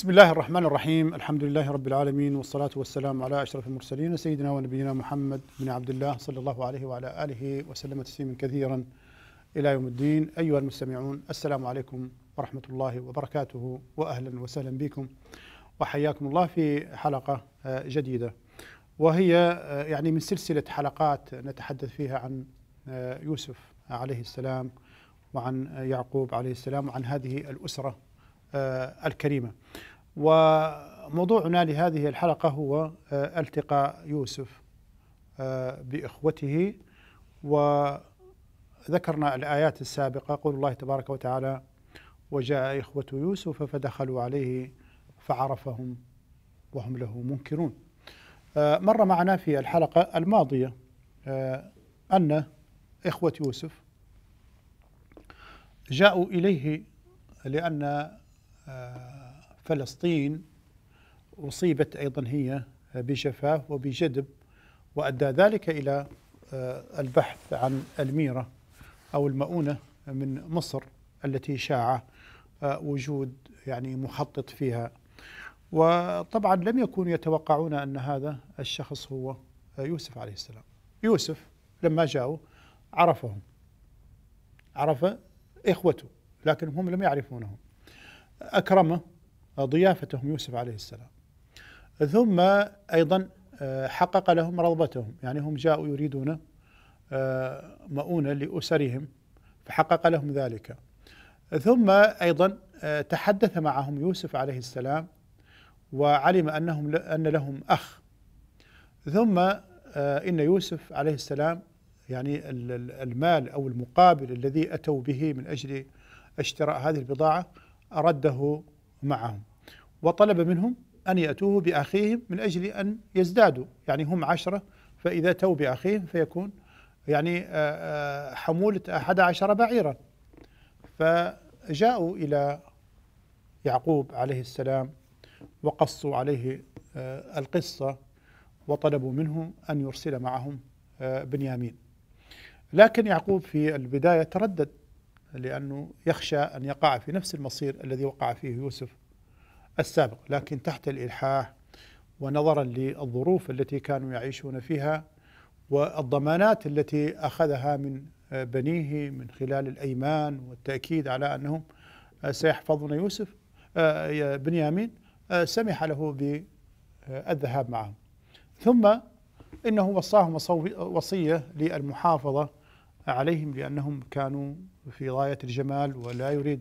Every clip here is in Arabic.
بسم الله الرحمن الرحيم الحمد لله رب العالمين والصلاة والسلام على أشرف المرسلين سيدنا ونبينا محمد بن عبد الله صلى الله عليه وعلى آله وسلم تسليما كثيرا إلى يوم الدين أيها المستمعون السلام عليكم ورحمة الله وبركاته وأهلا وسهلا بكم وحياكم الله في حلقة جديدة وهي يعني من سلسلة حلقات نتحدث فيها عن يوسف عليه السلام وعن يعقوب عليه السلام وعن هذه الأسرة الكريمة وموضوعنا لهذه الحلقة هو آه، التقاء يوسف آه، بإخوته وذكرنا الآيات السابقة قول الله تبارك وتعالى وجاء إخوة يوسف فدخلوا عليه فعرفهم وهم له منكرون آه، مر معنا في الحلقة الماضية أن إخوة يوسف جاءوا إليه لأن فلسطين أصيبت أيضا هي بجفاف وبجدب وأدى ذلك إلى آه، البحث عن الميرة أو المؤونة من مصر التي شاع آه، وجود يعني مخطط فيها وطبعا لم يكونوا يتوقعون أن هذا الشخص هو آه، يوسف عليه السلام يوسف لما جاءوا عرفهم عرف إخوته لكن هم لم يعرفونه أكرمه ضيافتهم يوسف عليه السلام ثم أيضا آه، حقق لهم رغبتهم يعني هم جاءوا يريدون آه، مؤونة لأسرهم فحقق لهم ذلك ثم أيضا آه، تحدث معهم يوسف عليه السلام وعلم أنهم أن لهم أخ ثم إن يوسف عليه السلام يعني المال أو المقابل الذي أتوا به من أجل اشتراء هذه البضاعة أرده معهم وطلب منهم أن يأتوه بأخيهم من أجل أن يزدادوا يعني هم عشرة فإذا أتوا بأخيهم فيكون يعني آه، آه، حمولة أحد عشر بعيرا فجاءوا إلى يعقوب عليه السلام وقصوا عليه آه، القصة وطلبوا منه أن يرسل معهم بنيامين لكن يعقوب في البداية تردد لأنه يخشى أن يقع في نفس المصير الذي وقع فيه يوسف السابق لكن تحت الإلحاح ونظرا للظروف التي كانوا يعيشون فيها والضمانات التي أخذها من آه، بنيه من خلال الأيمان والتأكيد على أنهم آه، سيحفظون يوسف آه، بنيامين سمح له بالذهاب معهم ثم انه وصاهم وصيه للمحافظه عليهم لانهم كانوا في غايه الجمال ولا يريد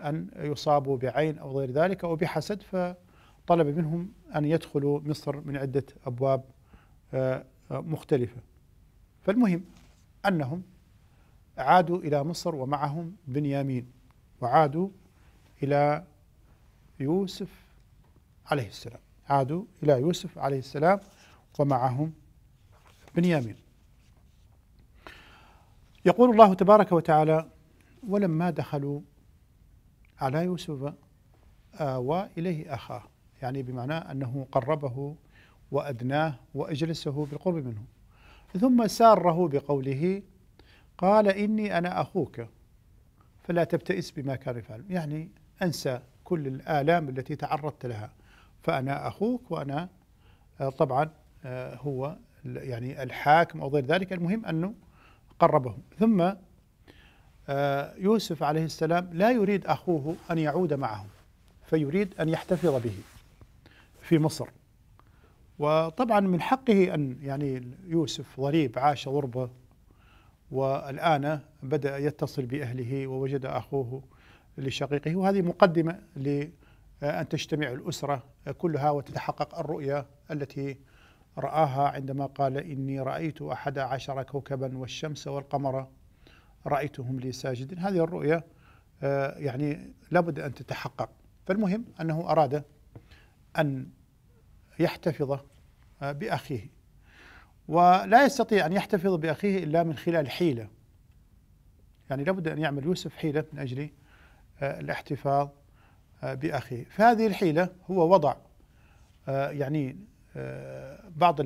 أن يصابوا بعين أو غير ذلك أو بحسد فطلب منهم أن يدخلوا مصر من عدة أبواب آه، آه، مختلفة فالمهم أنهم عادوا إلى مصر ومعهم بنيامين وعادوا إلى يوسف عليه السلام عادوا إلى يوسف عليه السلام ومعهم بنيامين يقول الله تبارك وتعالى ولما دخلوا على يوسف آه، وإليه أخاه يعني بمعنى أنه قربه وأدناه وأجلسه بالقرب منه ثم ساره بقوله قال إني أنا أخوك فلا تبتئس بما كان يفعل يعني أنسى كل الآلام التي تعرضت لها فأنا أخوك وأنا آه، طبعا آه، هو يعني الحاكم أو غير ذلك المهم أنه قربه ثم آه، يوسف عليه السلام لا يريد أخوه أن يعود معهم فيريد أن يحتفظ به في مصر وطبعا من حقه أن يعني يوسف ضريب عاش غربة والآن بدأ يتصل بأهله ووجد أخوه لشقيقه وهذه مقدمة لأن تجتمع الأسرة كلها وتتحقق الرؤية التي رآها عندما قال إني رأيت أحد عشر كوكبا والشمس والقمر رأيتهم لي ساجدين هذه الرؤية آه، يعني لابد أن تتحقق فالمهم أنه أراد أن يحتفظ آه، بأخيه ولا يستطيع أن يحتفظ بأخيه إلا من خلال حيلة يعني لابد أن يعمل يوسف حيلة من أجل آه، الاحتفاظ بأخيه فهذه الحيلة هو وضع يعني بعض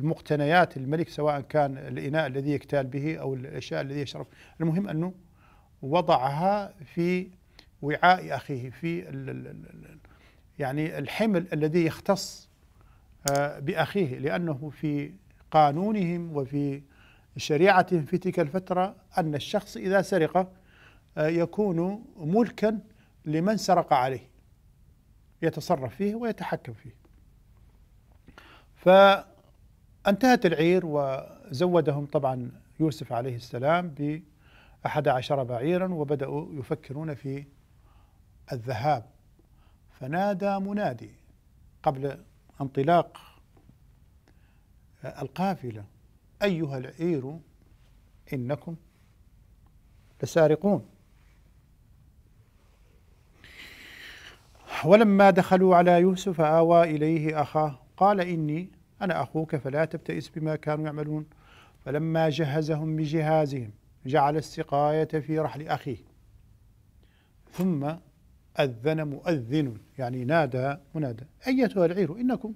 المقتنيات الملك سواء كان الإناء الذي يكتال به أو الأشياء الذي يشرب المهم أنه وضعها في وعاء أخيه في يعني الحمل الذي يختص آه، بأخيه لأنه في قانونهم وفي شريعتهم في تلك الفترة أن الشخص إذا سرق آه، يكون ملكا لمن سرق عليه يتصرف فيه ويتحكم فيه ف انتهت العير وزودهم طبعا يوسف عليه السلام ب عشر بعيرا وبدأوا يفكرون في الذهاب فنادى منادي قبل انطلاق القافلة أيها العير إنكم لسارقون ولما دخلوا على يوسف آوى إليه أخاه قال إني أنا أخوك فلا تبتئس بما كانوا يعملون فلما جهزهم بجهازهم جعل السقاية في رحل أخيه ثم أذن مؤذن يعني نادى منادى أيتها العير إنكم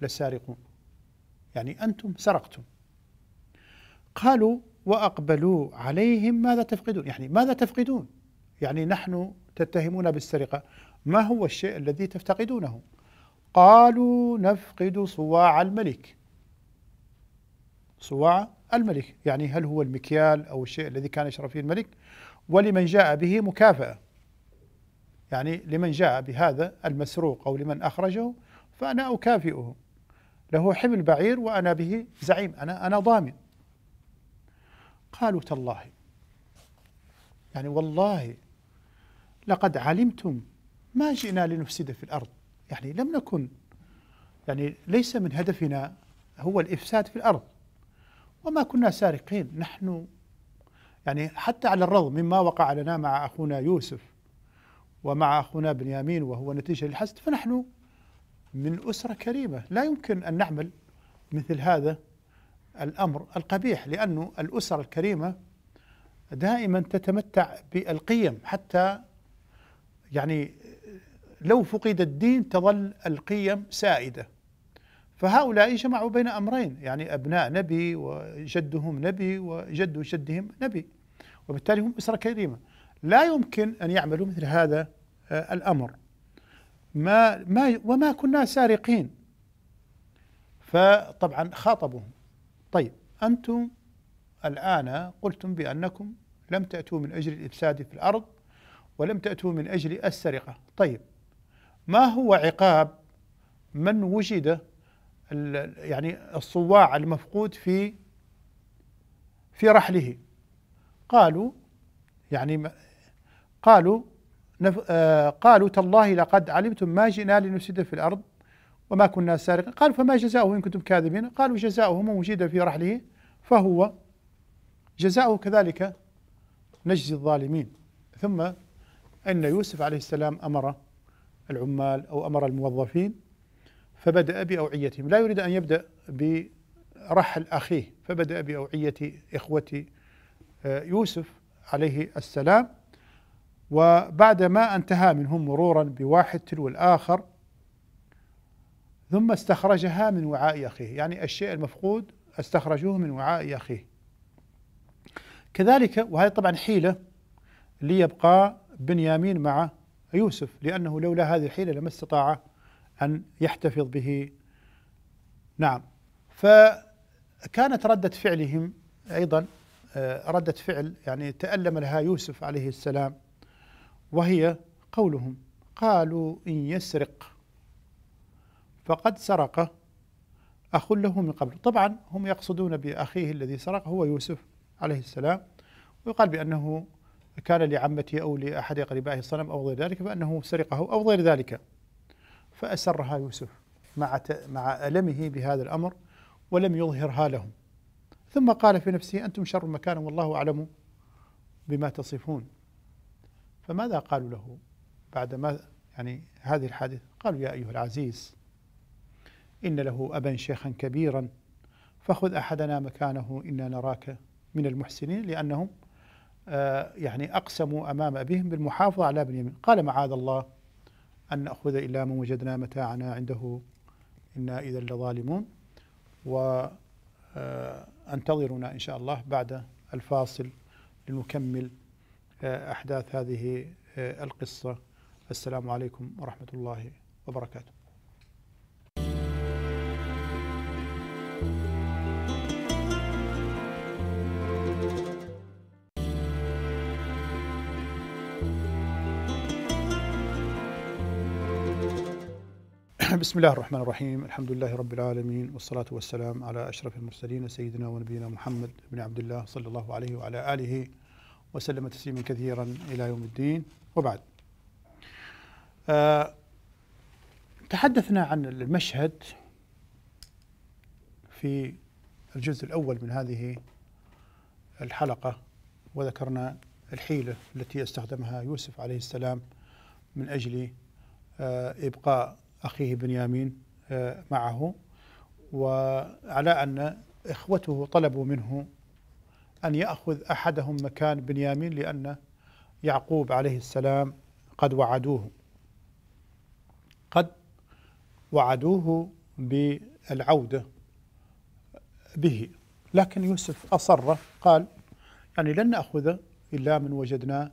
لسارقون يعني أنتم سرقتم قالوا وأقبلوا عليهم ماذا تفقدون يعني ماذا تفقدون يعني نحن تتهمون بالسرقة ما هو الشيء الذي تفتقدونه قالوا نفقد صواع الملك صواع الملك يعني هل هو المكيال أو الشيء الذي كان يشرب فيه الملك ولمن جاء به مكافأة يعني لمن جاء بهذا المسروق أو لمن أخرجه فأنا أكافئه له حمل بعير وأنا به زعيم أنا أنا ضامن قالوا تالله يعني والله لقد علمتم ما جئنا لنفسد في الأرض يعني لم نكن يعني ليس من هدفنا هو الإفساد في الأرض وما كنا سارقين نحن يعني حتى على الرغم مما وقع لنا مع أخونا يوسف ومع أخونا بنيامين وهو نتيجة للحسد فنحن من أسرة كريمة لا يمكن أن نعمل مثل هذا الأمر القبيح لانه الأسر الكريمة دائما تتمتع بالقيم حتى يعني لو فقد الدين تظل القيم سائده فهؤلاء جمعوا بين امرين يعني ابناء نبي وجدهم نبي وجد جدهم نبي وبالتالي هم اسره كريمه لا يمكن ان يعملوا مثل هذا آه، الامر ما ما وما كنا سارقين فطبعا خاطبهم طيب انتم الان قلتم بانكم لم تاتوا من اجل الافساد في الارض ولم تاتوا من اجل السرقه طيب ما هو عقاب من وجد يعني الصواع المفقود في في رحله قالوا يعني قالوا آه قالوا تالله لقد علمتم ما جئنا لنفسد في الارض وما كنا سارقين قالوا فما جزاؤه ان كنتم كاذبين قالوا جزاؤه من وجد في رحله فهو جزاؤه كذلك نجزي الظالمين ثم ان يوسف عليه السلام امر العمال أو أمر الموظفين فبدأ بأوعيتهم لا يريد أن يبدأ برحل أخيه فبدأ بأوعية إخوة آه، يوسف عليه السلام وبعد ما انتهى منهم مرورا بواحد تلو الآخر ثم استخرجها من وعاء أخيه يعني الشيء المفقود استخرجوه من وعاء أخيه كذلك وهذه طبعا حيلة ليبقى بنيامين مع يوسف لأنه لولا هذه الحيلة لما استطاع أن يحتفظ به نعم فكانت ردة فعلهم أيضا آه، ردة فعل يعني تألم لها يوسف عليه السلام وهي قولهم قالوا إن يسرق فقد سرق أخ له من قبل طبعا هم يقصدون بأخيه الذي سرق هو يوسف عليه السلام ويقال بأنه كان لعمته أو لأحد أقربائه صنم أو غير ذلك فأنه سرقه أو غير ذلك فأسرها يوسف مع مع ألمه بهذا الأمر ولم يظهرها لهم ثم قال في نفسه أنتم شر مكانا والله أعلم بما تصفون فماذا قالوا له بعد ما يعني هذه الحادثة قالوا يا أيها العزيز إن له أبا شيخا كبيرا فخذ أحدنا مكانه إنا نراك من المحسنين لأنهم آه، يعني أقسموا أمام أبيهم بالمحافظة على بنيامين قال معاذ الله أن نأخذ إلا من وجدنا متاعنا عنده إنا إذا لظالمون وأنتظرنا آه، إن شاء الله بعد الفاصل لنكمل آه، أحداث هذه القصة السلام عليكم ورحمة الله وبركاته بسم الله الرحمن الرحيم الحمد لله رب العالمين والصلاة والسلام على أشرف المرسلين سيدنا ونبينا محمد بن عبد الله صلى الله عليه وعلى آله وسلم تسليما كثيرا إلى يوم الدين وبعد أه تحدثنا عن المشهد في الجزء الأول من هذه الحلقة وذكرنا الحيلة التي استخدمها يوسف عليه السلام من أجل آه، إبقاء أخيه بنيامين آه، معه وعلى أن إخوته طلبوا منه أن يأخذ أحدهم مكان بنيامين لأن يعقوب عليه السلام قد وعدوه قد وعدوه بالعودة به لكن يوسف أصر قال يعني لن نأخذ إلا من وجدنا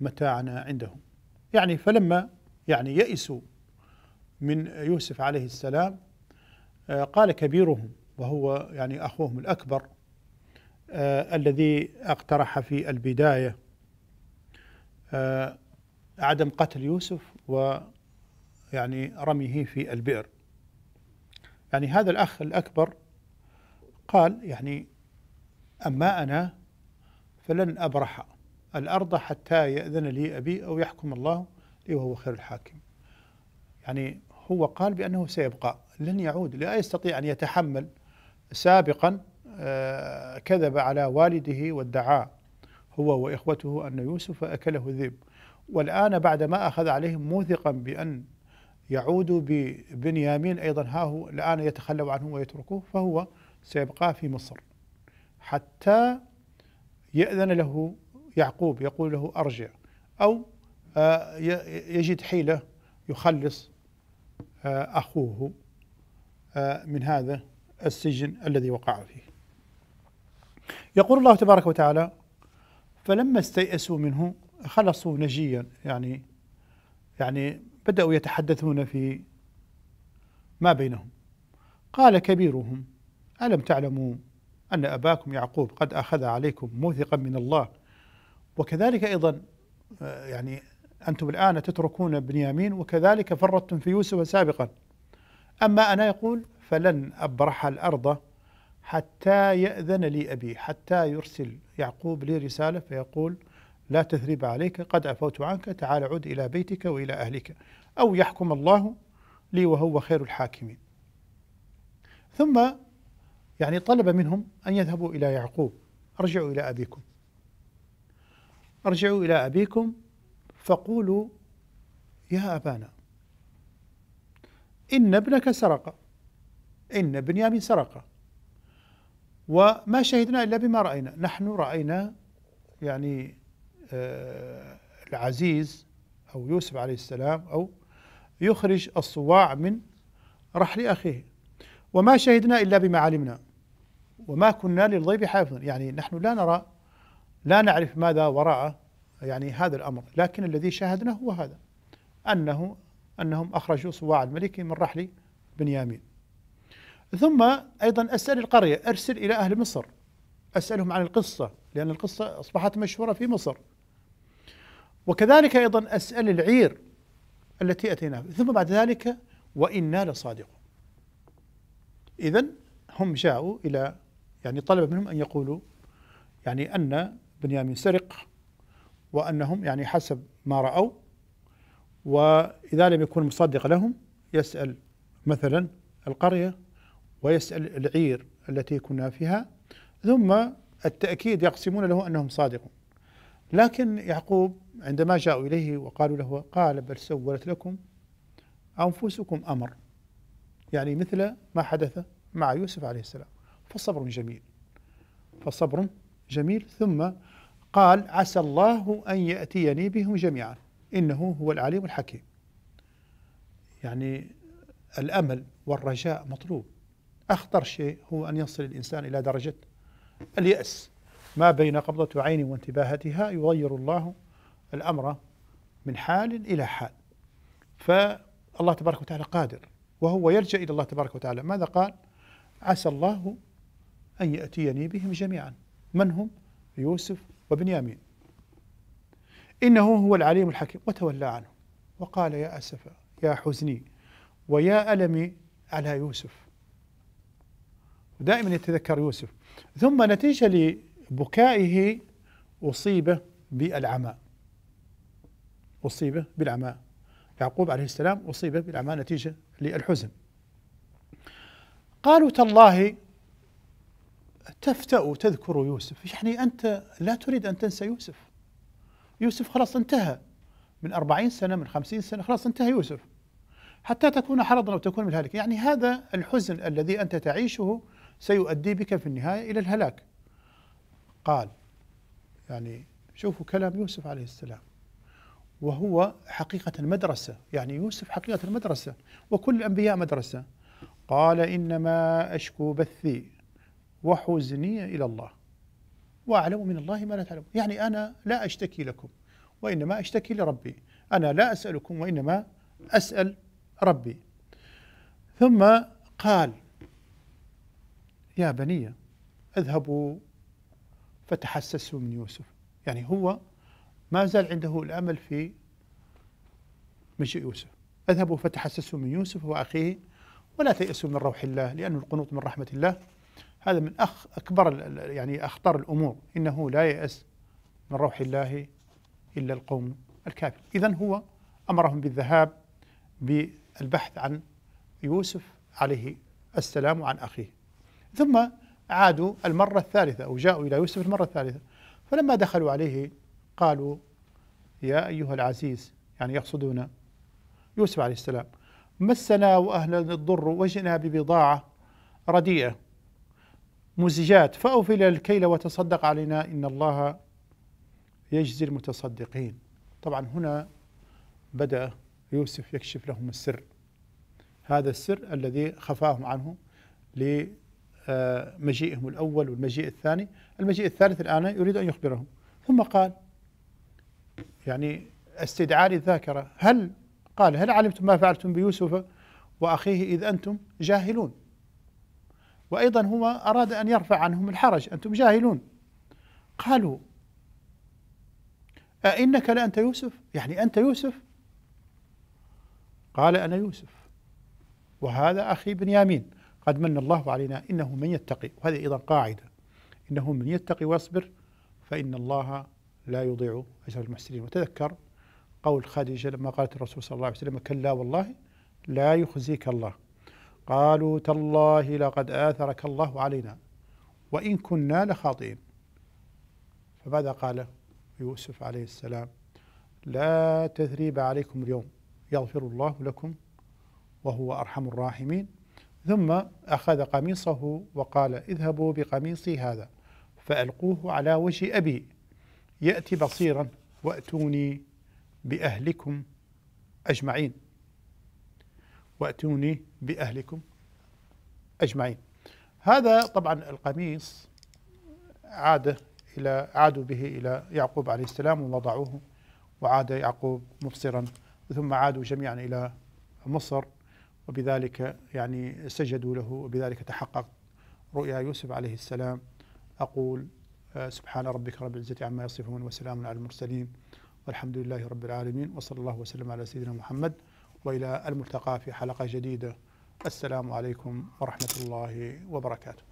متاعنا عنده يعني فلما يعني يئسوا من يوسف عليه السلام آه، قال كبيرهم وهو يعني أخوهم الأكبر آه، الذي اقترح في البداية آه، عدم قتل يوسف و يعني رميه في البئر يعني هذا الأخ الأكبر قال يعني أما أنا فلن أبرح الأرض حتى يأذن لي أبي أو يحكم الله لي وهو خير الحاكم يعني هو قال بأنه سيبقى لن يعود لا يستطيع أن يتحمل سابقا آه، كذب على والده وادعاه هو وإخوته أن يوسف أكله الذئب والآن بعدما أخذ عليهم موثقا بأن يعودوا ببنيامين أيضا ها هو الآن يتخلوا عنه ويتركوه فهو سيبقى في مصر حتى يأذن له يعقوب يقول له أرجع أو آه، يجد حيلة يخلص آه، أخوه آه، من هذا السجن الذي وقع فيه يقول الله تبارك وتعالى فلما استيأسوا منه خلصوا نجيا يعني يعني بدأوا يتحدثون في ما بينهم قال كبيرهم ألم تعلموا أن أباكم يعقوب قد أخذ عليكم موثقا من الله وكذلك أيضا آه، يعني أنتم الآن تتركون بنيامين وكذلك فرطتم في يوسف سابقا أما أنا يقول فلن أبرح الأرض حتى يأذن لي أبي حتى يرسل يعقوب لي رسالة فيقول لا تثريب عليك قد عفوت عنك تعال عد إلى بيتك وإلى أهلك أو يحكم الله لي وهو خير الحاكمين ثم يعني طلب منهم أن يذهبوا إلى يعقوب ارجعوا إلى أبيكم ارجعوا إلى أبيكم فقولوا يا أبانا إن ابنك سرق إن بنيامين سرق وما شهدنا إلا بما رأينا نحن رأينا يعني آه العزيز أو يوسف عليه السلام أو يخرج الصواع من رحل أخيه وما شهدنا إلا بما علمنا وما كنا للغيب حافظين يعني نحن لا نرى لا نعرف ماذا وراء يعني هذا الأمر لكن الذي شاهدناه هو هذا أنه أنهم أخرجوا صواع الملك من رحل بنيامين ثم أيضا أسأل القرية أرسل إلى أهل مصر أسألهم عن القصة لأن القصة أصبحت مشهورة في مصر وكذلك أيضا أسأل العير التي أتيناها ثم بعد ذلك وإنا لصادقون إذا هم جاءوا إلى يعني طلب منهم أن يقولوا يعني أن بنيامين سرق وأنهم يعني حسب ما رأوا وإذا لم يكن مصدق لهم يسأل مثلا القرية ويسأل العير التي كنا فيها ثم التأكيد يقسمون له أنهم صادقون لكن يعقوب عندما جاءوا إليه وقالوا له قال بل سولت لكم أنفسكم أمر يعني مثل ما حدث مع يوسف عليه السلام فصبر جميل فصبر جميل ثم قال عسى الله أن يأتيني بهم جميعا إنه هو العليم الحكيم يعني الأمل والرجاء مطلوب أخطر شيء هو أن يصل الإنسان إلى درجة اليأس ما بين قبضة عين وانتباهتها يغير الله الأمر من حال إلى حال فالله تبارك وتعالى قادر وهو يلجأ إلى الله تبارك وتعالى ماذا قال عسى الله أن يأتيني بهم جميعا من هم يوسف وبنيامين إنه هو العليم الحكيم وتولى عنه وقال يا أسف يا حزني ويا ألمي على يوسف دائما يتذكر يوسف ثم نتيجة لبكائه أصيب بالعمى أصيب بالعمى يعقوب عليه السلام أصيب بالعمى نتيجة للحزن قالوا تالله تفتأ تذكر يوسف يعني أنت لا تريد أن تنسى يوسف يوسف خلاص انتهى من أربعين سنة من خمسين سنة خلاص انتهى يوسف حتى تكون حرضا أو تكون من الهلك يعني هذا الحزن الذي أنت تعيشه سيؤدي بك في النهاية إلى الهلاك قال يعني شوفوا كلام يوسف عليه السلام وهو حقيقة مدرسة يعني يوسف حقيقة مدرسة وكل الأنبياء مدرسة قال إنما أشكو بثي وحزني إلى الله وأعلم من الله ما لا تعلمون يعني أنا لا أشتكي لكم وإنما أشتكي لربي أنا لا أسألكم وإنما أسأل ربي ثم قال يا بني اذهبوا فتحسسوا من يوسف يعني هو ما زال عنده الأمل في مجيء يوسف اذهبوا فتحسسوا من يوسف وأخيه ولا تيأسوا من روح الله لأن القنوط من رحمة الله هذا من أخ أكبر يعني أخطر الأمور إنه لا يأس من روح الله إلا القوم الكافر إذا هو أمرهم بالذهاب بالبحث عن يوسف عليه السلام وعن أخيه ثم عادوا المرة الثالثة أو جاءوا إلى يوسف المرة الثالثة فلما دخلوا عليه قالوا يا أيها العزيز يعني يقصدون يوسف عليه السلام مسنا وأهلنا الضر وجئنا ببضاعة رديئة مزجات فأوفل الكيل وتصدق علينا إن الله يجزي المتصدقين طبعا هنا بدأ يوسف يكشف لهم السر هذا السر الذي خفاهم عنه لمجيئهم الأول والمجيء الثاني المجيء الثالث الآن يريد أن يخبرهم ثم قال يعني استدعاء للذاكرة هل قال هل علمتم ما فعلتم بيوسف وأخيه إذ أنتم جاهلون وأيضا هو أراد أن يرفع عنهم الحرج أنتم جاهلون قالوا أئنك لأنت يوسف يعني أنت يوسف قال أنا يوسف وهذا أخي بنيامين قد من الله علينا إنه من يتقي وهذه أيضا قاعدة إنه من يتقي ويصبر فإن الله لا يضيع أجر المحسنين وتذكر قول خديجة لما قالت الرسول صلى الله عليه وسلم كلا والله لا يخزيك الله قالوا تالله لقد آثرك الله علينا وإن كنا لخاطئين فماذا قال يوسف عليه السلام لا تثريب عليكم اليوم يغفر الله لكم وهو أرحم الراحمين ثم أخذ قميصه وقال اذهبوا بقميصي هذا فألقوه على وجه أبي يأتي بصيرا وأتوني بأهلكم أجمعين وأتوني بأهلكم أجمعين هذا طبعا القميص عاد إلى عادوا به إلى يعقوب عليه السلام ووضعوه وعاد يعقوب مبصرا ثم عادوا جميعا إلى مصر وبذلك يعني سجدوا له وبذلك تحقق رؤيا يوسف عليه السلام أقول آه، سبحان ربك رب العزة عما يصفون وسلام على المرسلين والحمد لله رب العالمين وصلى الله وسلم على سيدنا محمد والى الملتقى في حلقه جديده السلام عليكم ورحمه الله وبركاته